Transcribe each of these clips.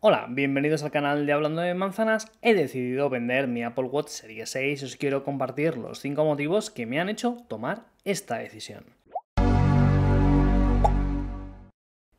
Hola, bienvenidos al canal de Hablando de Manzanas. He decidido vender mi Apple Watch Serie 6 y os quiero compartir los 5 motivos que me han hecho tomar esta decisión.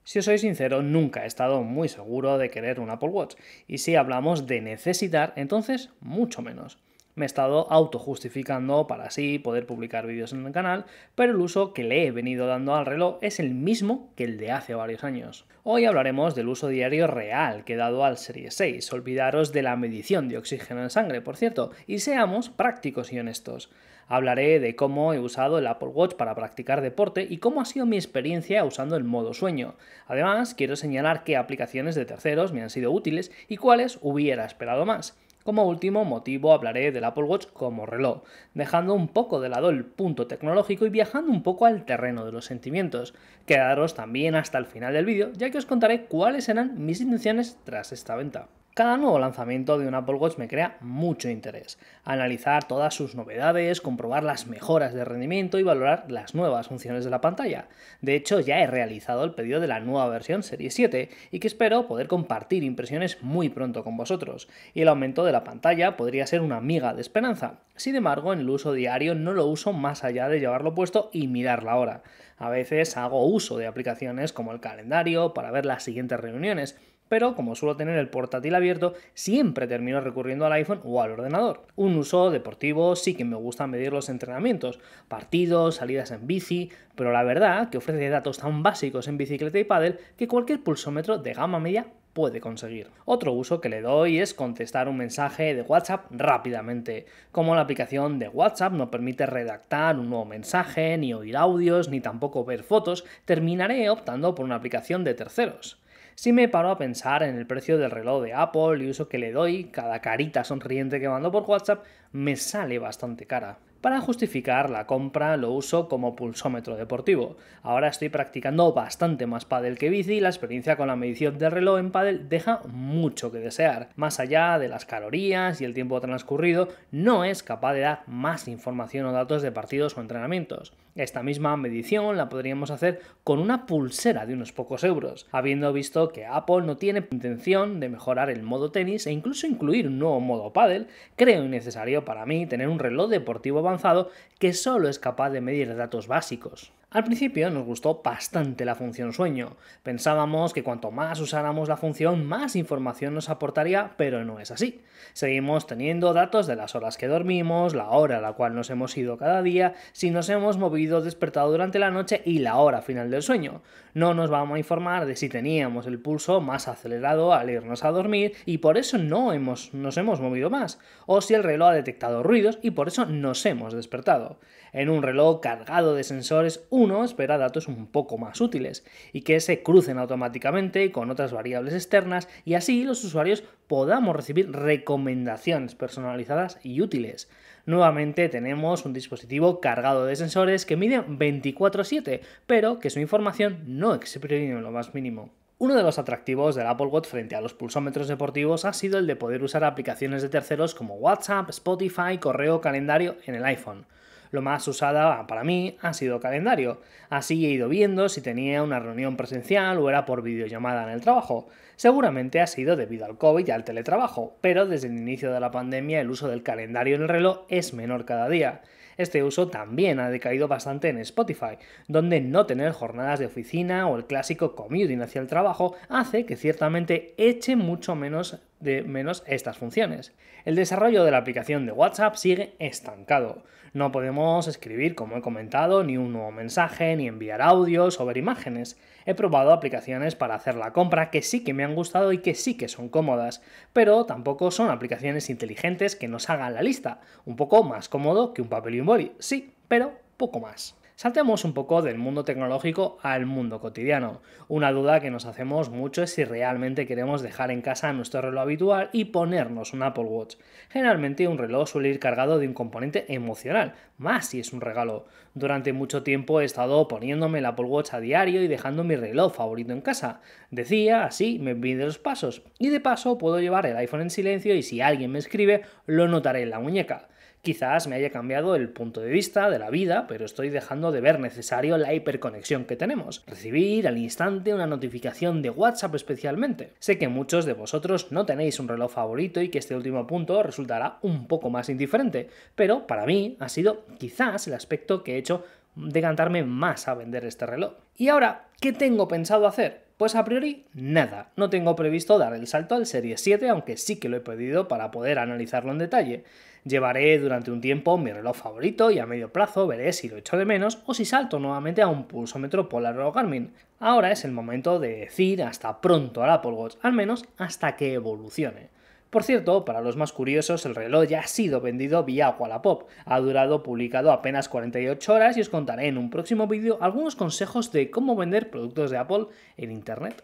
Si os soy sincero, nunca he estado muy seguro de querer un Apple Watch, y si hablamos de necesitar, entonces mucho menos me he estado autojustificando para así poder publicar vídeos en el canal, pero el uso que le he venido dando al reloj es el mismo que el de hace varios años. Hoy hablaremos del uso diario real que he dado al Serie 6, olvidaros de la medición de oxígeno en sangre, por cierto, y seamos prácticos y honestos. Hablaré de cómo he usado el Apple Watch para practicar deporte y cómo ha sido mi experiencia usando el modo sueño. Además, quiero señalar qué aplicaciones de terceros me han sido útiles y cuáles hubiera esperado más. Como último motivo hablaré del Apple Watch como reloj, dejando un poco de lado el punto tecnológico y viajando un poco al terreno de los sentimientos. Quedaros también hasta el final del vídeo, ya que os contaré cuáles eran mis intenciones tras esta venta. Cada nuevo lanzamiento de un Apple Watch me crea mucho interés. Analizar todas sus novedades, comprobar las mejoras de rendimiento y valorar las nuevas funciones de la pantalla. De hecho, ya he realizado el pedido de la nueva versión Serie 7 y que espero poder compartir impresiones muy pronto con vosotros. Y el aumento de la pantalla podría ser una miga de esperanza. Sin embargo, en el uso diario no lo uso más allá de llevarlo puesto y mirar la hora. A veces hago uso de aplicaciones como el calendario para ver las siguientes reuniones pero como suelo tener el portátil abierto, siempre termino recurriendo al iPhone o al ordenador. Un uso deportivo sí que me gusta medir los entrenamientos, partidos, salidas en bici, pero la verdad que ofrece datos tan básicos en bicicleta y paddle que cualquier pulsómetro de gama media puede conseguir. Otro uso que le doy es contestar un mensaje de WhatsApp rápidamente. Como la aplicación de WhatsApp no permite redactar un nuevo mensaje, ni oír audios, ni tampoco ver fotos, terminaré optando por una aplicación de terceros. Si me paro a pensar en el precio del reloj de Apple y uso que le doy, cada carita sonriente que mando por WhatsApp me sale bastante cara. Para justificar la compra lo uso como pulsómetro deportivo. Ahora estoy practicando bastante más pádel que bici y la experiencia con la medición del reloj en pádel deja mucho que desear. Más allá de las calorías y el tiempo transcurrido, no es capaz de dar más información o datos de partidos o entrenamientos. Esta misma medición la podríamos hacer con una pulsera de unos pocos euros, habiendo visto que Apple no tiene intención de mejorar el modo tenis e incluso incluir un nuevo modo paddle, creo innecesario para mí tener un reloj deportivo avanzado que solo es capaz de medir datos básicos. Al principio nos gustó bastante la función sueño. Pensábamos que cuanto más usáramos la función, más información nos aportaría, pero no es así. Seguimos teniendo datos de las horas que dormimos, la hora a la cual nos hemos ido cada día, si nos hemos movido despertado durante la noche y la hora final del sueño. No nos vamos a informar de si teníamos el pulso más acelerado al irnos a dormir y por eso no hemos, nos hemos movido más, o si el reloj ha detectado ruidos y por eso nos hemos despertado. En un reloj cargado de sensores, uno espera datos un poco más útiles y que se crucen automáticamente con otras variables externas y así los usuarios podamos recibir recomendaciones personalizadas y útiles. Nuevamente tenemos un dispositivo cargado de sensores que mide 24/7, pero que su información no exprime en lo más mínimo. Uno de los atractivos del Apple Watch frente a los pulsómetros deportivos ha sido el de poder usar aplicaciones de terceros como WhatsApp, Spotify, correo, calendario en el iPhone. Lo más usada para mí ha sido calendario. Así he ido viendo si tenía una reunión presencial o era por videollamada en el trabajo. Seguramente ha sido debido al COVID y al teletrabajo, pero desde el inicio de la pandemia el uso del calendario en el reloj es menor cada día este uso también ha decaído bastante en Spotify, donde no tener jornadas de oficina o el clásico commuting hacia el trabajo hace que ciertamente eche mucho menos de menos estas funciones. El desarrollo de la aplicación de WhatsApp sigue estancado. No podemos escribir, como he comentado, ni un nuevo mensaje, ni enviar audios o ver imágenes. He probado aplicaciones para hacer la compra que sí que me han gustado y que sí que son cómodas, pero tampoco son aplicaciones inteligentes que nos hagan la lista, un poco más cómodo que un papel y sí, pero poco más. Saltemos un poco del mundo tecnológico al mundo cotidiano. Una duda que nos hacemos mucho es si realmente queremos dejar en casa nuestro reloj habitual y ponernos un Apple Watch. Generalmente un reloj suele ir cargado de un componente emocional, más si es un regalo. Durante mucho tiempo he estado poniéndome el Apple Watch a diario y dejando mi reloj favorito en casa. Decía, así me vi de los pasos. Y de paso puedo llevar el iPhone en silencio y si alguien me escribe, lo notaré en la muñeca. Quizás me haya cambiado el punto de vista de la vida, pero estoy dejando de ver necesario la hiperconexión que tenemos. Recibir al instante una notificación de WhatsApp especialmente. Sé que muchos de vosotros no tenéis un reloj favorito y que este último punto resultará un poco más indiferente, pero para mí ha sido quizás el aspecto que he hecho decantarme más a vender este reloj. Y ahora, ¿qué tengo pensado hacer? Pues a priori, nada. No tengo previsto dar el salto al Serie 7, aunque sí que lo he pedido para poder analizarlo en detalle. Llevaré durante un tiempo mi reloj favorito y a medio plazo veré si lo echo de menos o si salto nuevamente a un pulsómetro polar o Garmin. Ahora es el momento de decir hasta pronto al Apple Watch, al menos hasta que evolucione. Por cierto, para los más curiosos, el reloj ya ha sido vendido vía Wallapop. Ha durado publicado apenas 48 horas y os contaré en un próximo vídeo algunos consejos de cómo vender productos de Apple en Internet.